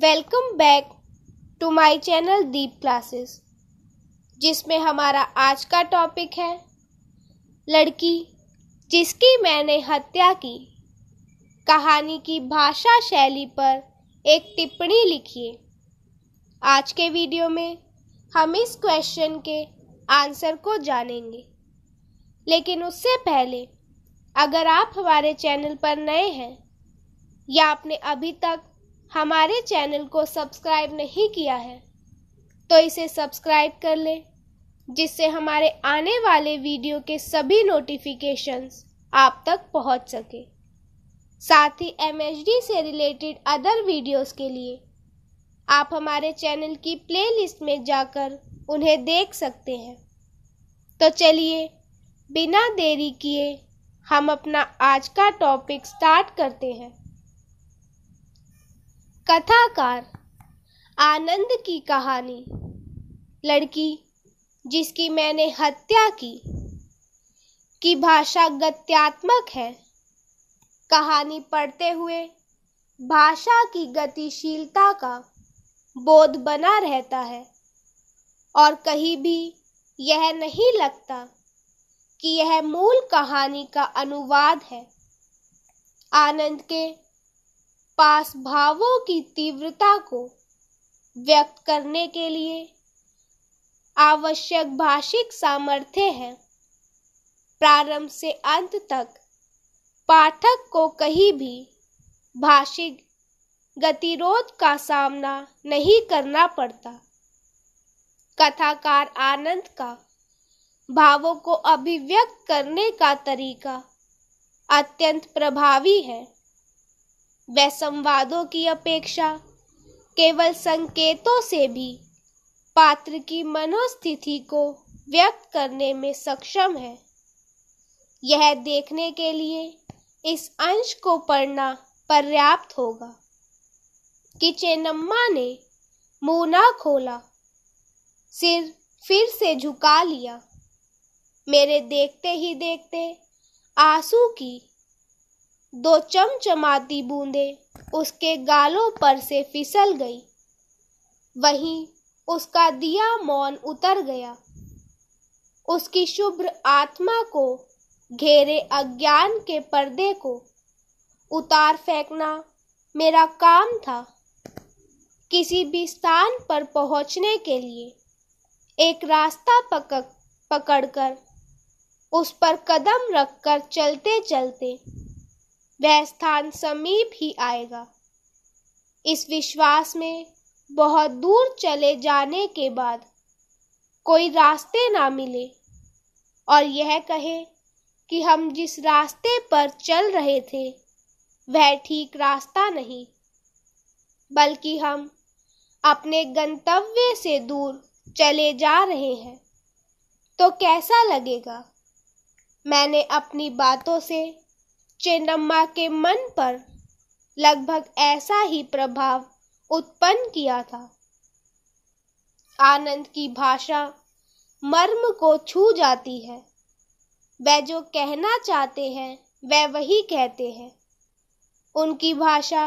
welcome back to my channel Deep classes जिसमें हमारा आज का टॉपिक है लड़की जिसकी मैंने हत्या की कहानी की भाषा शैली पर एक टिप्पणी लिखिए आज के वीडियो में हम इस क्वेश्चन के आंसर को जानेंगे लेकिन उससे पहले अगर आप हमारे चैनल पर नए हैं या आपने अभी तक हमारे चैनल को सब्सक्राइब नहीं किया है तो इसे सब्सक्राइब कर लें जिससे हमारे आने वाले वीडियो के सभी नोटिफिकेशंस आप तक पहुंच सके साथ ही एम से रिलेटेड अदर वीडियोस के लिए आप हमारे चैनल की प्लेलिस्ट में जाकर उन्हें देख सकते हैं तो चलिए बिना देरी किए हम अपना आज का टॉपिक स्टार्ट करते हैं कथाकार आनंद की कहानी लड़की जिसकी मैंने हत्या की की भाषा गत्यात्मक है कहानी पढ़ते हुए भाषा की गतिशीलता का बोध बना रहता है और कहीं भी यह नहीं लगता कि यह मूल कहानी का अनुवाद है आनंद के पास भावों की तीव्रता को व्यक्त करने के लिए आवश्यक भाषिक सामर्थ्य है प्रारंभ से अंत तक पाठक को कहीं भी भाषिक गतिरोध का सामना नहीं करना पड़ता कथाकार आनंद का भावों को अभिव्यक्त करने का तरीका अत्यंत प्रभावी है वह संवादों की अपेक्षा केवल संकेतों से भी पात्र की मनोस्थिति को व्यक्त करने में सक्षम है यह देखने के लिए इस अंश को पढ़ना पर्याप्त होगा कि चेनम्मा ने मुंह ना खोला सिर फिर से झुका लिया मेरे देखते ही देखते आंसू की दो चमचमाती बूंदे उसके गालों पर से फिसल गई वहीं उसका दिया मौन उतर गया उसकी शुभ्र आत्मा को घेरे अज्ञान के पर्दे को उतार फेंकना मेरा काम था किसी भी स्थान पर पहुंचने के लिए एक रास्ता पकड़ पकड़कर उस पर कदम रखकर चलते चलते वह स्थान समीप ही आएगा इस विश्वास में बहुत दूर चले जाने के बाद कोई रास्ते ना मिले और यह कहे कि हम जिस रास्ते पर चल रहे थे वह ठीक रास्ता नहीं बल्कि हम अपने गंतव्य से दूर चले जा रहे हैं तो कैसा लगेगा मैंने अपनी बातों से चेन्नम्मा के मन पर लगभग ऐसा ही प्रभाव उत्पन्न किया था आनंद की भाषा मर्म को छू जाती है वह जो कहना चाहते हैं वह वही कहते हैं उनकी भाषा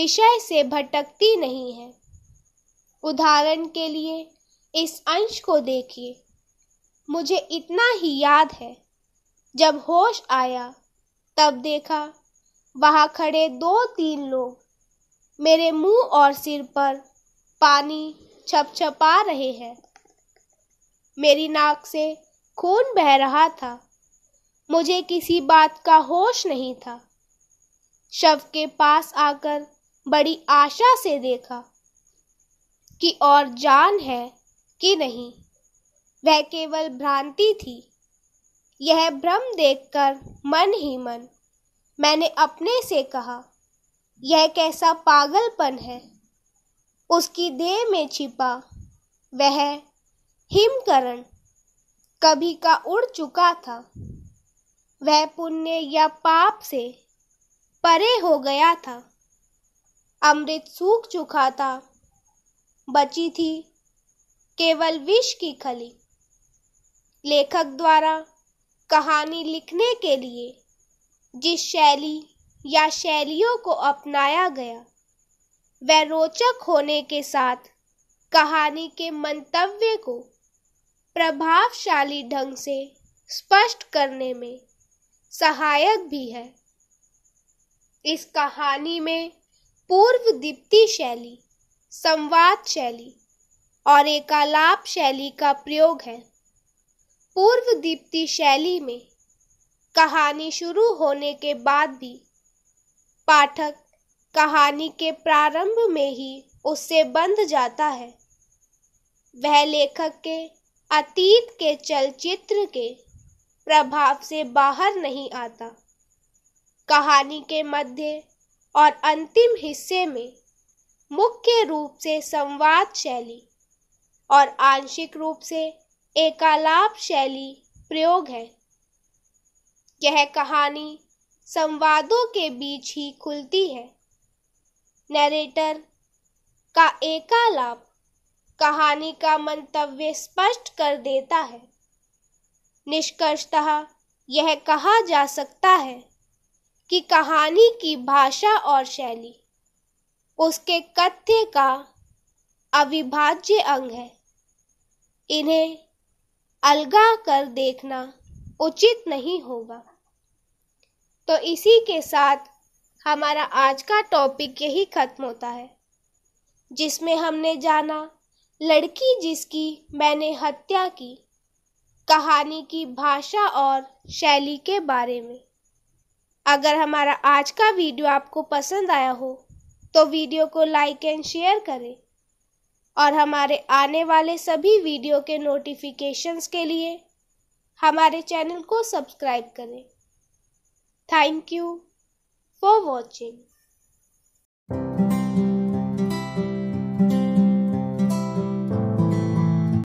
विषय से भटकती नहीं है उदाहरण के लिए इस अंश को देखिए मुझे इतना ही याद है जब होश आया तब देखा वहाँ खड़े दो तीन लोग मेरे मुंह और सिर पर पानी छपछपा रहे हैं मेरी नाक से खून बह रहा था मुझे किसी बात का होश नहीं था शव के पास आकर बड़ी आशा से देखा कि और जान है कि नहीं वह केवल भ्रांति थी यह भ्रम देखकर मन ही मन मैंने अपने से कहा यह कैसा पागलपन है उसकी देह में छिपा वह हिमकरण कभी का उड़ चुका था वह पुण्य या पाप से परे हो गया था अमृत सूख चुका था बची थी केवल विष की खली लेखक द्वारा कहानी लिखने के लिए जिस शैली या शैलियों को अपनाया गया वह रोचक होने के साथ कहानी के मंतव्य को प्रभावशाली ढंग से स्पष्ट करने में सहायक भी है इस कहानी में पूर्व दीप्ति शैली संवाद शैली और एकालाप शैली का प्रयोग है पूर्व दीप्ति शैली में कहानी शुरू होने के बाद भी पाठक कहानी के प्रारंभ में ही उससे बंध जाता है वह लेखक के अतीत के चलचित्र के प्रभाव से बाहर नहीं आता कहानी के मध्य और अंतिम हिस्से में मुख्य रूप से संवाद शैली और आंशिक रूप से एकालाप शैली प्रयोग है यह कहानी संवादों के बीच ही खुलती है नरेटर का एकालाप कहानी का मंतव्य स्पष्ट कर देता है निष्कर्षतः यह कहा जा सकता है कि कहानी की भाषा और शैली उसके कथ्य का अविभाज्य अंग है इन्हें अलगा कर देखना उचित नहीं होगा तो इसी के साथ हमारा आज का टॉपिक यही ख़त्म होता है जिसमें हमने जाना लड़की जिसकी मैंने हत्या की कहानी की भाषा और शैली के बारे में अगर हमारा आज का वीडियो आपको पसंद आया हो तो वीडियो को लाइक एंड शेयर करें और हमारे आने वाले सभी वीडियो के नोटिफिकेशंस के लिए हमारे चैनल को सब्सक्राइब करें थैंक यू फॉर वॉचिंग